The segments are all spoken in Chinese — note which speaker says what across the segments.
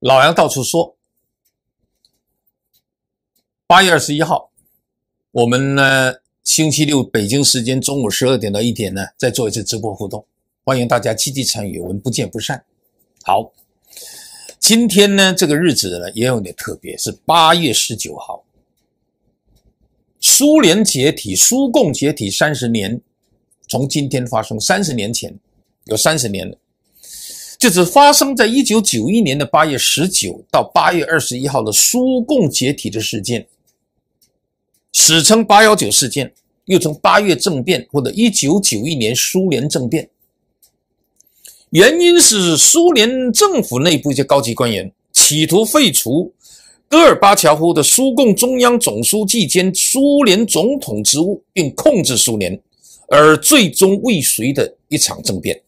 Speaker 1: 老杨到处说，八月二十一号，我们呢，星期六北京时间中午十二点到一点呢，再做一次直播互动，欢迎大家积极参与，我们不见不散。好，今天呢，这个日子呢，也有点特别，是八月十九号，苏联解体，苏共解体三十年，从今天发生，三十年前，有三十年了。就是发生在一九九一年的八月十九到八月二十一号的苏共解体的事件，史称“八幺九事件”，又称“八月政变”或者“一九九一年苏联政变”。原因是苏联政府内部一些高级官员企图废除戈尔巴乔夫的苏共中央总书记兼苏联总统职务，并控制苏联，而最终未遂的一场政变。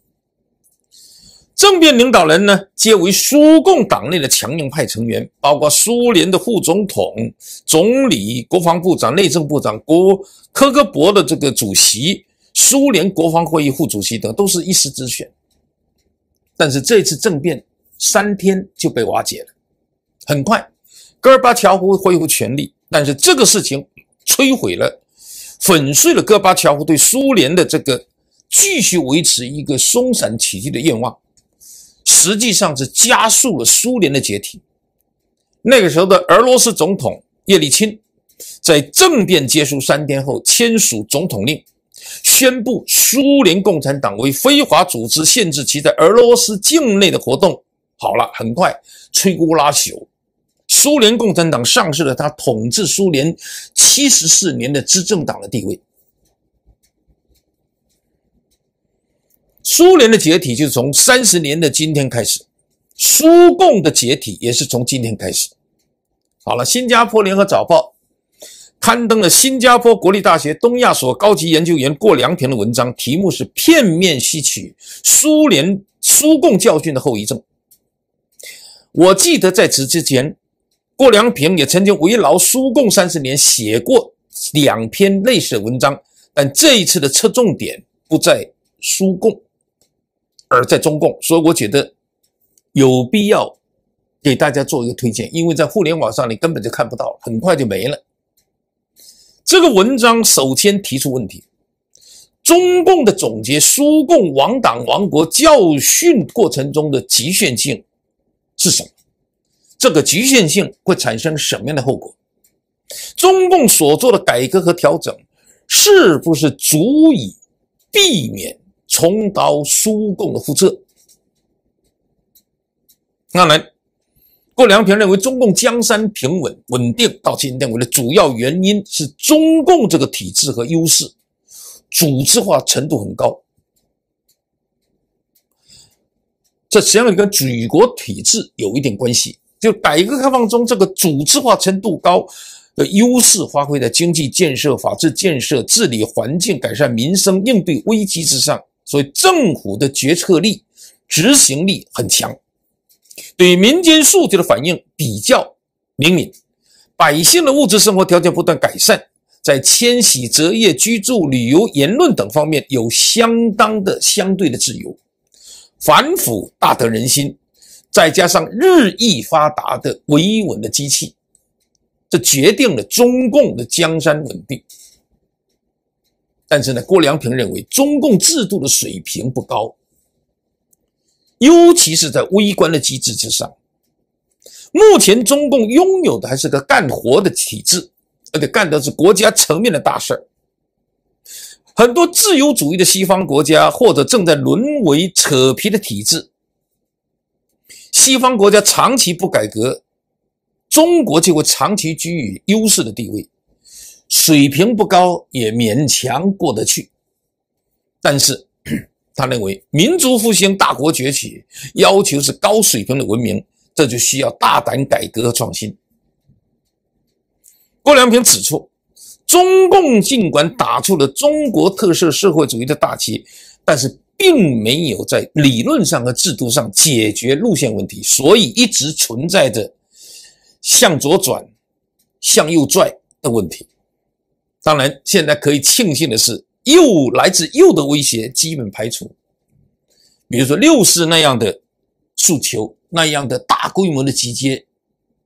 Speaker 1: 政变领导人呢，皆为苏共党内的强硬派成员，包括苏联的副总统、总理、国防部长、内政部长、国科格勃的这个主席、苏联国防会议副主席等，都是一时之选。但是这次政变三天就被瓦解了，很快，戈尔巴乔夫恢复权力。但是这个事情摧毁了、粉碎了戈尔巴乔夫对苏联的这个继续维持一个松散体系的愿望。实际上是加速了苏联的解体。那个时候的俄罗斯总统叶利钦，在政变结束三天后签署总统令，宣布苏联共产党为非法组织，限制其在俄罗斯境内的活动。好了，很快摧枯拉朽，苏联共产党丧失了他统治苏联七十四年的执政党的地位。苏联的解体就是从三十年的今天开始，苏共的解体也是从今天开始。好了，新加坡联合早报刊登了新加坡国立大学东亚所高级研究员过良平的文章，题目是“片面吸取苏联苏共教训的后遗症”。我记得在此之前，郭良平也曾经围绕苏共三十年写过两篇类似的文章，但这一次的侧重点不在苏共。而在中共，所以我觉得有必要给大家做一个推荐，因为在互联网上你根本就看不到，很快就没了。这个文章首先提出问题：中共的总结“苏共亡党亡国”教训过程中的局限性是什么？这个局限性会产生什么样的后果？中共所做的改革和调整是不是足以避免？重蹈苏共的覆辙。当然，郭良平认为，中共江山平稳稳定到今天为止，主要原因是中共这个体制和优势，组织化程度很高。这实际上跟举国体制有一点关系。就改革开放中，这个组织化程度高的优势，发挥在经济建设、法治建设、治理环境改善、民生应对危机之上。所以，政府的决策力、执行力很强，对民间诉求的反应比较灵敏。百姓的物质生活条件不断改善，在迁徙、择业、居住、旅游、言论等方面有相当的相对的自由。反腐大得人心，再加上日益发达的维稳的机器，这决定了中共的江山稳定。但是呢，郭良平认为，中共制度的水平不高，尤其是在微观的机制之上。目前，中共拥有的还是个干活的体制，而且干的是国家层面的大事儿。很多自由主义的西方国家或者正在沦为扯皮的体制，西方国家长期不改革，中国就会长期居于优势的地位。水平不高也勉强过得去，但是他认为民族复兴、大国崛起要求是高水平的文明，这就需要大胆改革和创新。郭良平指出，中共尽管打出了中国特色社会主义的大旗，但是并没有在理论上和制度上解决路线问题，所以一直存在着向左转向右拽的问题。当然，现在可以庆幸的是，右来自右的威胁基本排除。比如说，六四那样的诉求，那样的大规模的集结，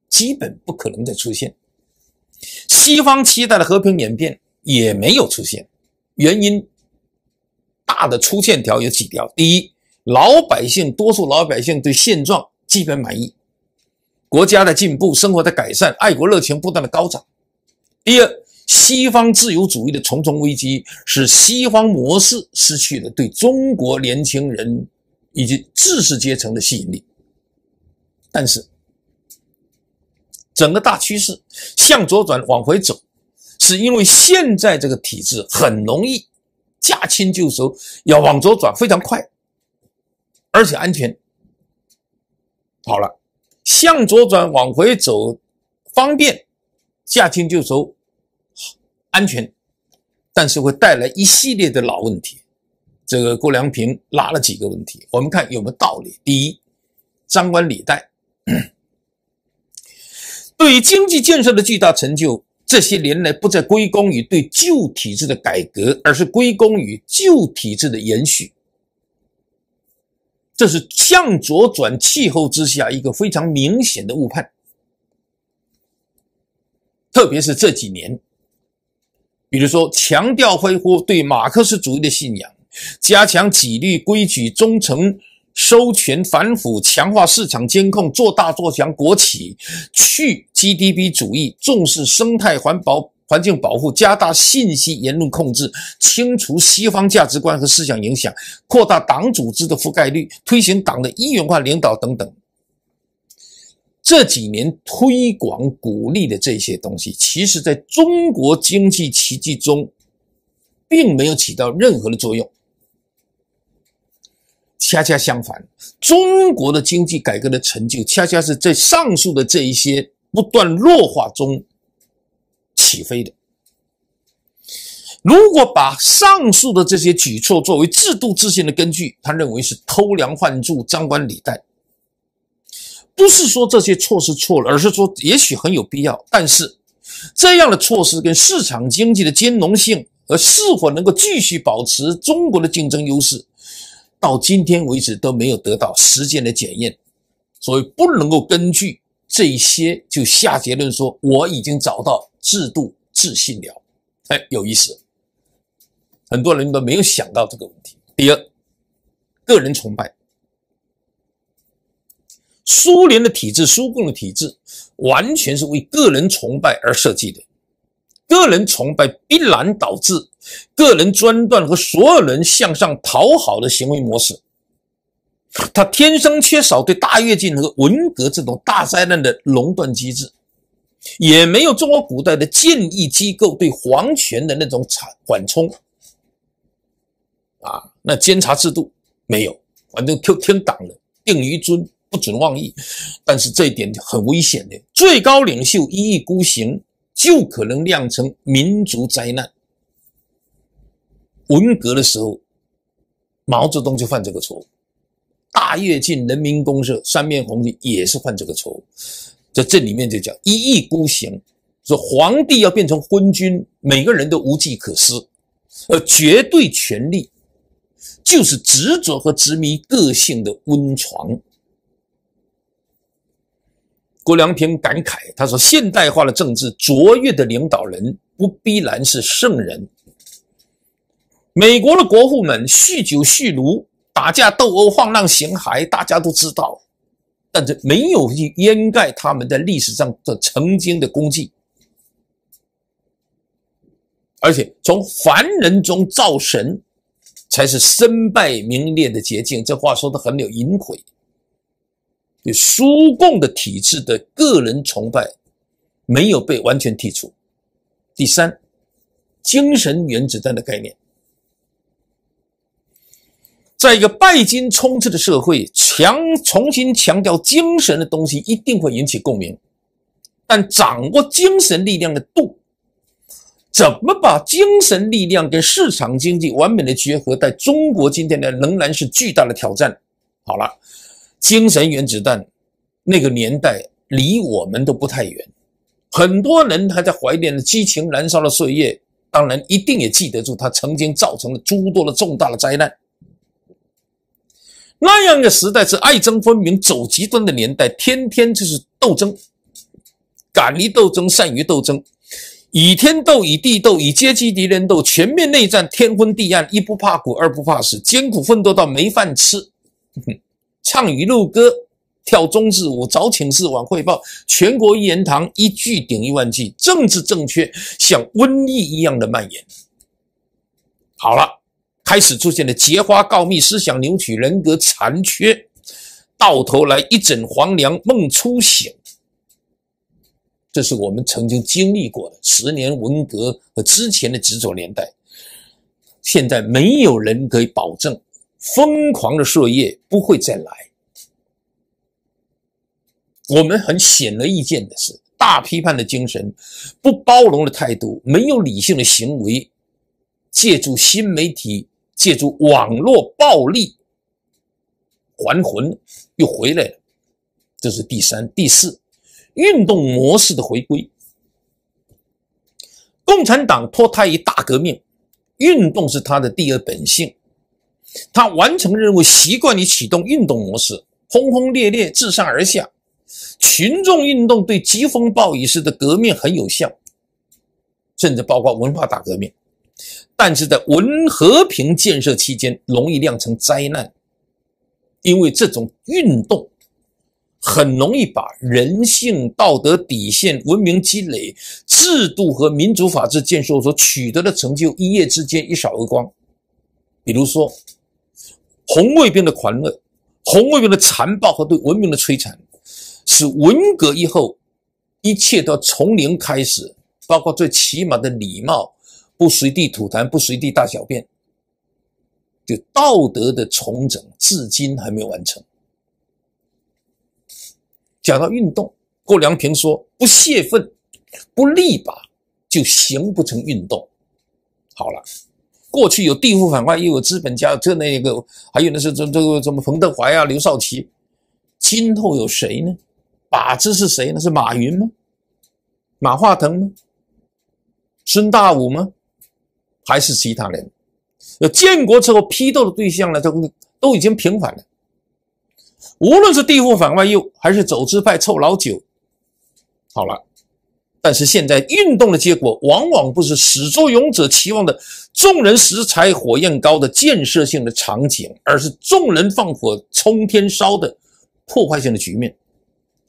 Speaker 1: 基本不可能再出现。西方期待的和平演变也没有出现。原因大的粗线条有几条：第一，老百姓多数老百姓对现状基本满意，国家的进步，生活的改善，爱国热情不断的高涨；第二，西方自由主义的重重危机，使西方模式失去了对中国年轻人以及知识阶层的吸引力。但是，整个大趋势向左转往回走，是因为现在这个体制很容易驾轻就熟，要往左转非常快，而且安全。好了，向左转往回走方便，驾轻就熟。安全，但是会带来一系列的老问题。这个郭良平拉了几个问题，我们看有没有道理。第一，张冠李戴，对于经济建设的巨大成就，这些年来不再归功于对旧体制的改革，而是归功于旧体制的延续，这是向左转气候之下一个非常明显的误判，特别是这几年。比如说，强调恢复对马克思主义的信仰，加强纪律规矩、忠诚、收权、反腐，强化市场监控，做大做强国企，去 GDP 主义，重视生态环保、环境保护，加大信息言论控制，清除西方价值观和思想影响，扩大党组织的覆盖率，推行党的一元化领导等等。这几年推广鼓励的这些东西，其实在中国经济奇迹中，并没有起到任何的作用。恰恰相反，中国的经济改革的成就，恰恰是在上述的这一些不断弱化中起飞的。如果把上述的这些举措作为制度自信的根据，他认为是偷梁换柱、张冠李戴。不是说这些措施错了，而是说也许很有必要。但是，这样的措施跟市场经济的兼容性，和是否能够继续保持中国的竞争优势，到今天为止都没有得到实践的检验，所以不能够根据这些就下结论说我已经找到制度自信了。哎，有意思，很多人都没有想到这个问题。第二，个人崇拜。苏联的体制，苏共的体制，完全是为个人崇拜而设计的。个人崇拜必然导致个人专断和所有人向上讨好的行为模式。他天生缺少对大跃进和文革这种大灾难的垄断机制，也没有中国古代的建议机构对皇权的那种产缓冲。啊，那监察制度没有，反正听听党的，定于尊。不准妄议，但是这一点很危险的。最高领袖一意孤行，就可能酿成民族灾难。文革的时候，毛泽东就犯这个错误；大跃进、人民公社、三面红旗也是犯这个错误。在这里面就讲一意孤行，说皇帝要变成昏君，每个人都无计可施。而绝对权力就是执着和执迷个性的温床。郭良平感慨：“他说，现代化的政治，卓越的领导人不必然是圣人。美国的国父们酗酒、酗毒、打架、斗殴、放浪形骸，大家都知道，但这没有去掩盖他们在历史上的曾经的功绩。而且，从凡人中造神，才是身败名裂的捷径。这话说的很有隐晦。”对苏共的体制的个人崇拜没有被完全剔除。第三，精神原子弹的概念，在一个拜金充斥的社会，强重新强调精神的东西一定会引起共鸣。但掌握精神力量的度，怎么把精神力量跟市场经济完美的结合，在中国今天呢，仍然是巨大的挑战。好了。精神原子弹，那个年代离我们都不太远。很多人还在怀念激情燃烧的岁月，当然一定也记得住他曾经造成了诸多的重大的灾难。那样的时代是爱憎分明、走极端的年代，天天就是斗争，敢于斗争，善于斗争，与天斗，与地斗，与阶级敌人斗，全面内战，天昏地暗，一不怕苦，二不怕死，艰苦奋斗到没饭吃。哼。唱雨露歌，跳中字舞，早请示，晚汇报，全国一言堂，一句顶一万句，政治正确像瘟疫一样的蔓延。好了，开始出现了结花告密，思想扭曲，人格残缺，到头来一枕黄粱梦初醒。这是我们曾经经历过的十年文革和之前的执着年代。现在没有人可以保证。疯狂的岁月不会再来。我们很显而易见的是，大批判的精神、不包容的态度、没有理性的行为，借助新媒体、借助网络暴力，还魂又回来了。这是第三、第四运动模式的回归。共产党脱胎于大革命，运动是它的第二本性。他完成任务，习惯于启动运动模式，轰轰烈烈，自上而下。群众运动对疾风暴雨式的革命很有效，甚至包括文化大革命。但是在文和平建设期间，容易酿成灾难，因为这种运动很容易把人性、道德底线、文明积累、制度和民主法治建设所取得的成就，一夜之间一扫而光。比如说。红卫兵的狂热，红卫兵的残暴和对文明的摧残，使文革以后一切都从零开始，包括最起码的礼貌，不随地吐痰，不随地大小便，就道德的重整，至今还没有完成。讲到运动，郭良平说：“不泄愤，不立靶，就形不成运动。”好了。过去有地富反坏，又有资本家这那个，还有那是这这个什么彭德怀啊、刘少奇，今后有谁呢？把子是谁？呢？是马云吗？马化腾吗？孙大武吗？还是其他人？呃，建国之后批斗的对象呢，都都已经平反了。无论是地富反外右，还是走资派臭老九，好了。但是现在运动的结果，往往不是始作俑者期望的众人拾柴火焰高的建设性的场景，而是众人放火冲天烧的破坏性的局面。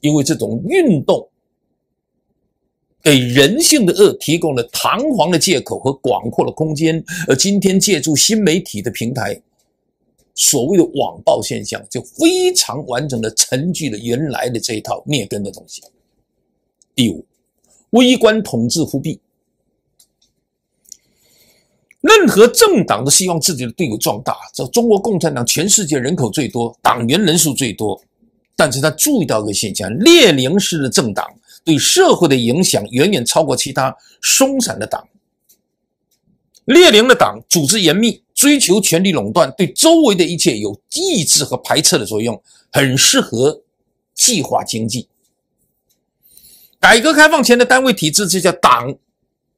Speaker 1: 因为这种运动给人性的恶提供了堂皇的借口和广阔的空间。而今天借助新媒体的平台，所谓的网暴现象，就非常完整的沉寂了原来的这一套灭根的东西。第五。微观统治货币，任何政党都希望自己的队伍壮大。这中国共产党全世界人口最多，党员人数最多。但是他注意到一个现象：列宁式的政党对社会的影响远远超过其他松散的党。列宁的党组织严密，追求权力垄断，对周围的一切有抑制和排斥的作用，很适合计划经济。改革开放前的单位体制，这叫党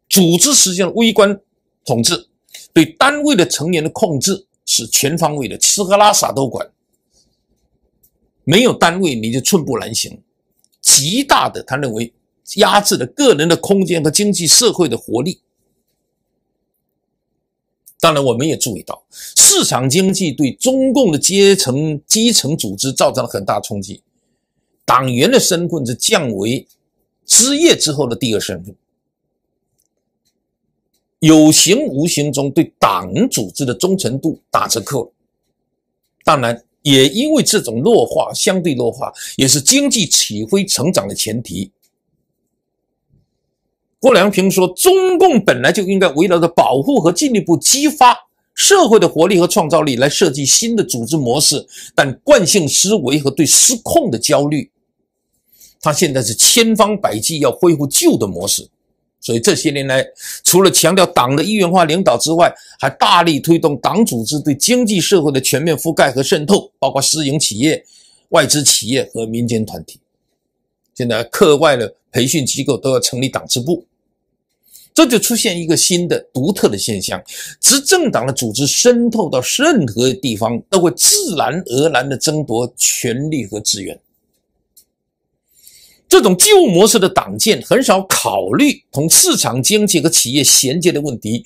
Speaker 1: 组织实行微观统治，对单位的成员的控制是全方位的，吃喝拉撒都管。没有单位你就寸步难行，极大的他认为压制了个人的空间和经济社会的活力。当然，我们也注意到市场经济对中共的阶层基层组织造成了很大冲击，党员的身份是降为。失业之后的第二身份，有形无形中对党组织的忠诚度打折扣。当然，也因为这种弱化，相对弱化也是经济起飞成长的前提。郭良平说：“中共本来就应该围绕着保护和进一步激发社会的活力和创造力来设计新的组织模式，但惯性思维和对失控的焦虑。”他现在是千方百计要恢复旧的模式，所以这些年来，除了强调党的一元化领导之外，还大力推动党组织对经济社会的全面覆盖和渗透，包括私营企业、外资企业和民间团体。现在，课外的培训机构都要成立党支部，这就出现一个新的独特的现象：执政党的组织渗透到任何地方，都会自然而然地争夺权力和资源。这种旧模式的党建很少考虑同市场经济和企业衔接的问题，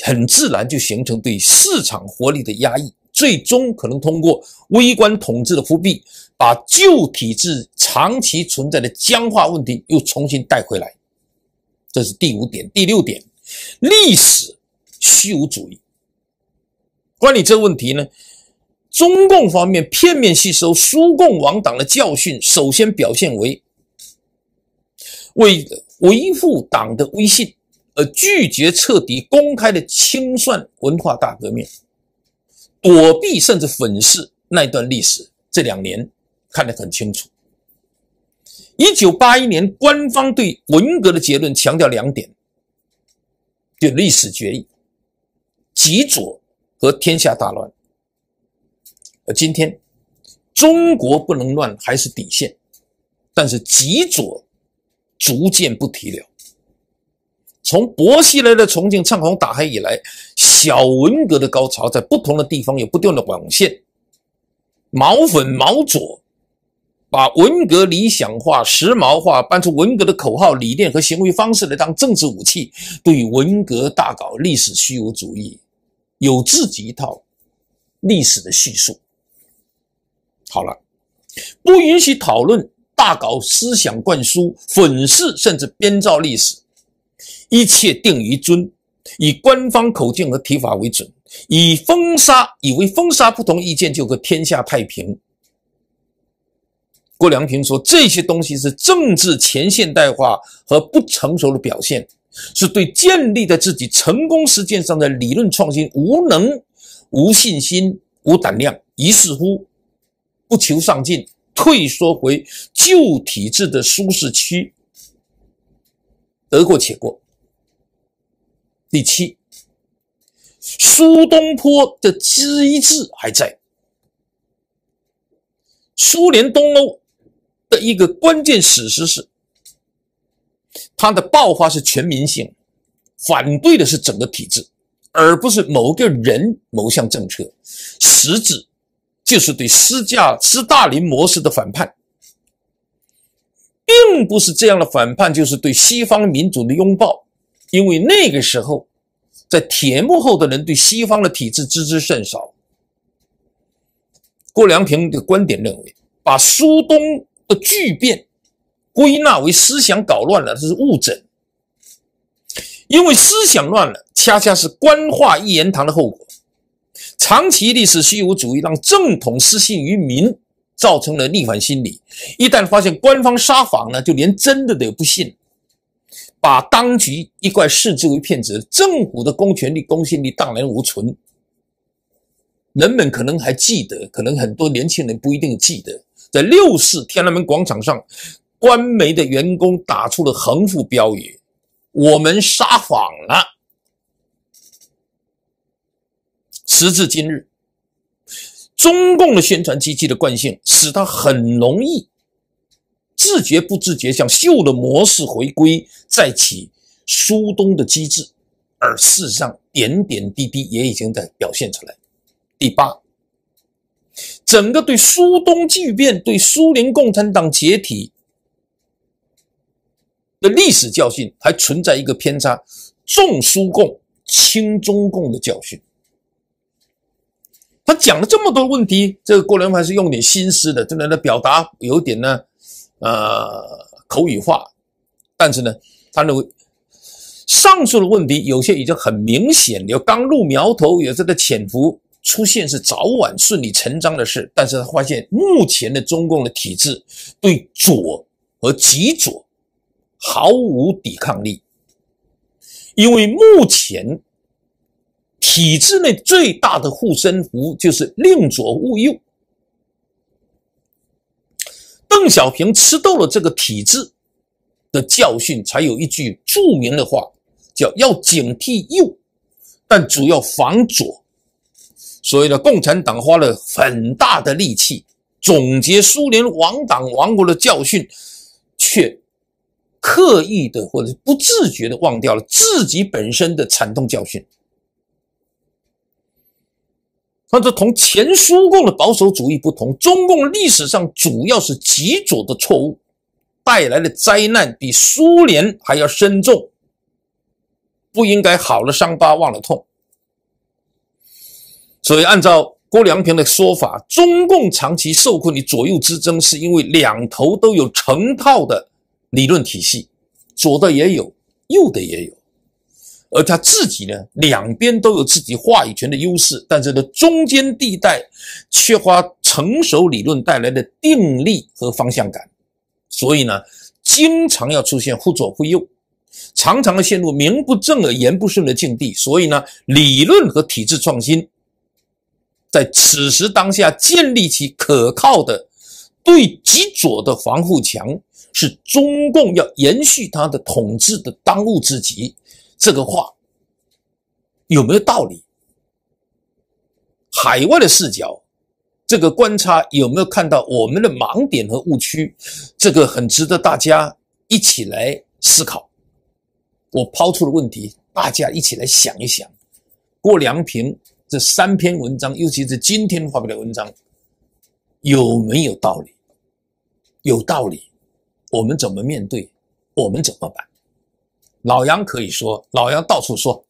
Speaker 1: 很自然就形成对市场活力的压抑，最终可能通过微观统治的复辟，把旧体制长期存在的僵化问题又重新带回来。这是第五点、第六点，历史虚无主义。关于这个问题呢，中共方面片面吸收苏共亡党的教训，首先表现为。为维护党的威信而拒绝彻底公开的清算文化大革命，躲避甚至粉饰那段历史。这两年看得很清楚。一九八一年，官方对文革的结论强调两点：，就历史决议，极左和天下大乱。而今天，中国不能乱还是底线，但是极左。逐渐不提了。从薄熙来的重庆唱红打黑以来，小文革的高潮在不同的地方有不断的涌现。毛粉毛左把文革理想化、时髦化，搬出文革的口号、理念和行为方式来当政治武器，对文革大搞历史虚无主义，有自己一套历史的叙述。好了，不允许讨论。大搞思想灌输、粉饰甚至编造历史，一切定于尊，以官方口径和提法为准，以封杀以为封杀不同意见就可天下太平。郭良平说：“这些东西是政治前现代化和不成熟的表现，是对建立在自己成功实践上的理论创新无能、无信心、无胆量，于是乎不求上进。”退缩回旧体制的舒适区，得过且过。第七，苏东坡的机制还在。苏联东欧的一个关键史实是，它的爆发是全民性，反对的是整个体制，而不是某个人某项政策，实质。就是对斯加斯大林模式的反叛，并不是这样的反叛，就是对西方民主的拥抱。因为那个时候，在铁幕后的人对西方的体制知之甚少。郭良平的观点认为，把苏东的巨变归纳为思想搞乱了，这是误诊。因为思想乱了，恰恰是官话一言堂的后果。长期历史虚无主义让正统失信于民，造成了逆反心理。一旦发现官方撒谎呢，就连真的都不信，把当局一概视之为骗子。政府的公权力、公信力荡然无存。人们可能还记得，可能很多年轻人不一定记得，在六四天安门广场上，官媒的员工打出了横幅标语：“我们撒谎了。”时至今日，中共的宣传机器的惯性使他很容易自觉不自觉向旧的模式回归，再起苏东的机制，而事实上点点滴滴也已经在表现出来。第八，整个对苏东剧变、对苏联共产党解体的历史教训还存在一个偏差：重苏共、轻中共的教训。讲了这么多问题，这个郭连凡是用点心思的，真的表达有点呢，呃，口语化。但是呢，他认为上述的问题有些已经很明显，有刚入苗头，有这个潜伏，出现是早晚顺理成章的事。但是他发现目前的中共的体制对左和极左毫无抵抗力，因为目前。体制内最大的护身符就是“宁左勿右”。邓小平吃到了这个体制的教训，才有一句著名的话，叫“要警惕右，但主要防左”。所以呢，共产党花了很大的力气总结苏联亡党亡国的教训，却刻意的或者不自觉的忘掉了自己本身的惨痛教训。但这同前苏共的保守主义不同，中共历史上主要是极左的错误带来的灾难比苏联还要深重，不应该好了伤疤忘了痛。所以按照郭良平的说法，中共长期受困于左右之争，是因为两头都有成套的理论体系，左的也有，右的也有。而他自己呢，两边都有自己话语权的优势，但是呢，中间地带缺乏成熟理论带来的定力和方向感，所以呢，经常要出现忽左忽右，常常的陷入名不正而言不顺的境地。所以呢，理论和体制创新，在此时当下建立起可靠的对极左的防护墙，是中共要延续它的统治的当务之急。这个话有没有道理？海外的视角，这个观察有没有看到我们的盲点和误区？这个很值得大家一起来思考。我抛出了问题，大家一起来想一想。郭良平这三篇文章，尤其是今天发表的文章，有没有道理？有道理，我们怎么面对？我们怎么办？老杨可以说，老杨到处说。